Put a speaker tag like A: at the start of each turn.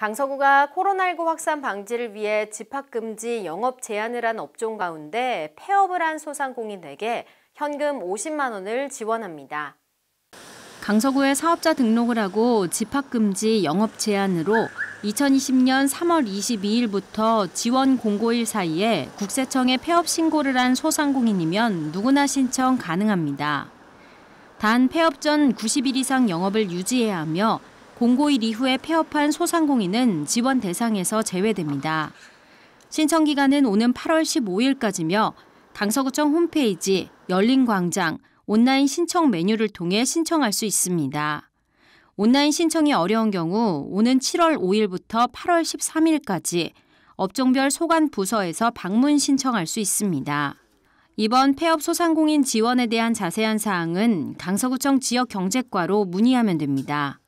A: 강서구가 코로나19 확산 방지를 위해 집합금지 영업 제한을 한 업종 가운데 폐업을 한 소상공인에게 현금 50만 원을 지원합니다.
B: 강서구에 사업자 등록을 하고 집합금지 영업 제한으로 2020년 3월 22일부터 지원 공고일 사이에 국세청에 폐업 신고를 한 소상공인이면 누구나 신청 가능합니다. 단 폐업 전 90일 이상 영업을 유지해야 하며 공고일 이후에 폐업한 소상공인은 지원 대상에서 제외됩니다. 신청 기간은 오는 8월 15일까지며 강서구청 홈페이지 열린 광장 온라인 신청 메뉴를 통해 신청할 수 있습니다. 온라인 신청이 어려운 경우 오는 7월 5일부터 8월 13일까지 업종별 소관 부서에서 방문 신청할 수 있습니다. 이번 폐업 소상공인 지원에 대한 자세한 사항은 강서구청 지역경제과로 문의하면 됩니다.